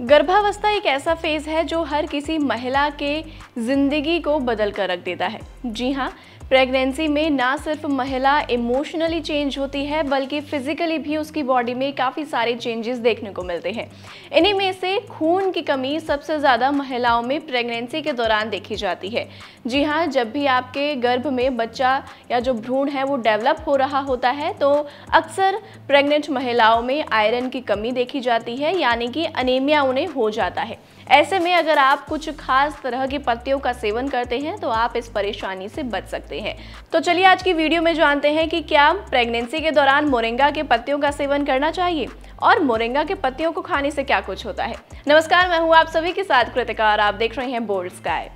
गर्भावस्था एक ऐसा फेज है जो हर किसी महिला के ज़िंदगी को बदल कर रख देता है जी हाँ प्रेगनेंसी में ना सिर्फ महिला इमोशनली चेंज होती है बल्कि फिजिकली भी उसकी बॉडी में काफ़ी सारे चेंजेस देखने को मिलते हैं इन्हीं में से खून की कमी सबसे ज़्यादा महिलाओं में प्रेगनेंसी के दौरान देखी जाती है जी हाँ जब भी आपके गर्भ में बच्चा या जो भ्रूण है वो डेवलप हो रहा होता है तो अक्सर प्रेग्नेंट महिलाओं में आयरन की कमी देखी जाती है यानी कि अनेमिया उन्हें हो जाता है ऐसे में अगर आप कुछ खास तरह की पत्तियों का सेवन करते हैं तो आप इस परेशानी से बच सकते हैं तो चलिए आज की वीडियो में जानते हैं कि क्या प्रेगनेंसी के दौरान मोरिंगा के पत्तियों का सेवन करना चाहिए और मोरिंगा के पत्तियों को खाने से क्या कुछ होता है नमस्कार मैं हूँ आप सभी के साथ कृतिका और आप देख रहे हैं बोल्ड स्काई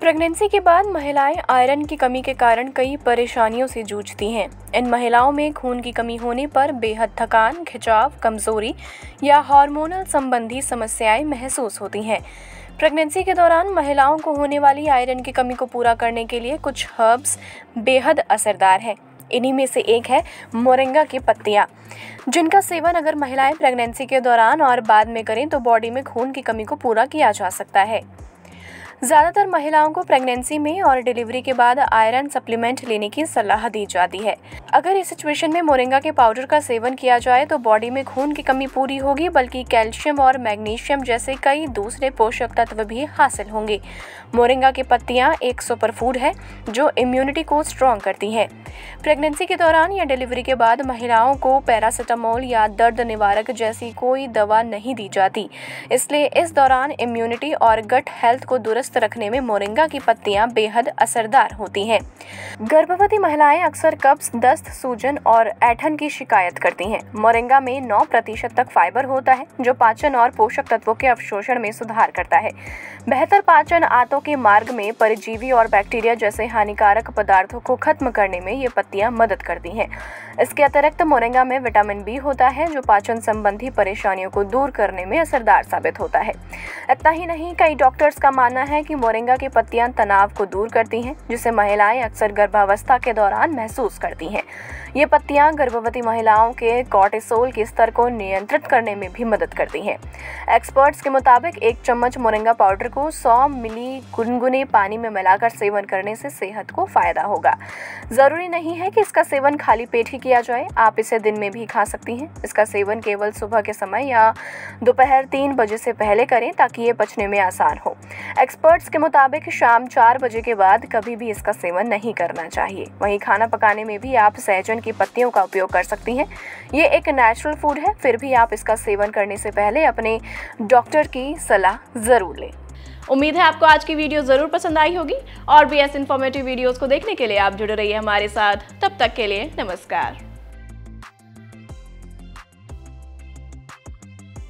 प्रेगनेंसी के बाद महिलाएं आयरन की कमी के कारण कई परेशानियों से जूझती हैं इन महिलाओं में खून की कमी होने पर बेहद थकान खिंचाव कमजोरी या हार्मोनल संबंधी समस्याएं महसूस होती हैं प्रेगनेंसी के दौरान महिलाओं को होने वाली आयरन की कमी को पूरा करने के लिए कुछ हर्ब्स बेहद असरदार हैं इन्हीं में से एक है मोरिंगा की पत्तियाँ जिनका सेवन अगर महिलाएं प्रेगनेंसी के दौरान और बाद में करें तो बॉडी में खून की कमी को पूरा किया जा सकता है ज़्यादातर महिलाओं को प्रेगनेंसी में और डिलीवरी के बाद आयरन सप्लीमेंट लेने की सलाह दी जाती है अगर इस सिचुएशन में मोरिंगा के पाउडर का सेवन किया जाए तो बॉडी में खून की कमी पूरी होगी बल्कि कैल्शियम और मैग्नीशियम जैसे कई दूसरे पोषक तत्व भी हासिल होंगे मोरिंगा की पत्तियाँ एक सुपर फूड है जो इम्यूनिटी को स्ट्रॉन्ग करती हैं प्रेगनेंसी के दौरान या डिलीवरी के बाद महिलाओं को पैरासीटामोल या दर्द निवारक जैसी कोई दवा नहीं दी जाती इसलिए इस दौरान इम्यूनिटी और गट हेल्थ को दुरुस्त रखने में मोरिंगा की पत्तियां बेहद असरदार होती हैं गर्भवती महिलाएं अक्सर कब्ज दस्त सूजन और ऐठन की शिकायत करती हैं मोरिंगा में नौ प्रतिशत तक फाइबर होता है जो पाचन और पोषक तत्वों के अवशोषण में सुधार करता है बेहतर पाचन आंतों के मार्ग में परजीवी और बैक्टीरिया जैसे हानिकारक पदार्थों को खत्म करने में ये पत्तियाँ मदद करती हैं इसके अतिरिक्त मोरिंगा में विटामिन बी होता है जो पाचन संबंधी परेशानियों को दूर करने में असरदार साबित होता है इतना ही नहीं कई डॉक्टर्स का मानना है कि मोरिंगा की पत्तियां तनाव को दूर करती हैं जिसे महिलाएं अक्सर गर्भावस्था के दौरान महसूस करती हैं ये पत्तियां गर्भवती महिलाओं के कॉर्टिसोल के स्तर को नियंत्रित करने में भी मदद करती हैं एक्सपर्ट्स के मुताबिक एक चम्मच मोरिंगा पाउडर को 100 मिली गुनगुने पानी में मिलाकर सेवन करने से सेहत को फायदा होगा जरूरी जरूरी नहीं है कि इसका सेवन खाली पेट ही किया जाए आप इसे दिन में भी खा सकती हैं इसका सेवन केवल सुबह के समय या दोपहर तीन बजे से पहले करें ताकि ये पचने में आसान हो एक्सपर्ट्स के मुताबिक शाम चार बजे के बाद कभी भी इसका सेवन नहीं करना चाहिए वहीं खाना पकाने में भी आप सहजन की पत्तियों का उपयोग कर सकती हैं ये एक नेचुरल फूड है फिर भी आप इसका सेवन करने से पहले अपने डॉक्टर की सलाह ज़रूर लें उम्मीद है आपको आज की वीडियो ज़रूर पसंद आई होगी और भी ऐसे इन्फॉर्मेटिव वीडियोज़ को देखने के लिए आप जुड़े रहिए हमारे साथ तब तक के लिए नमस्कार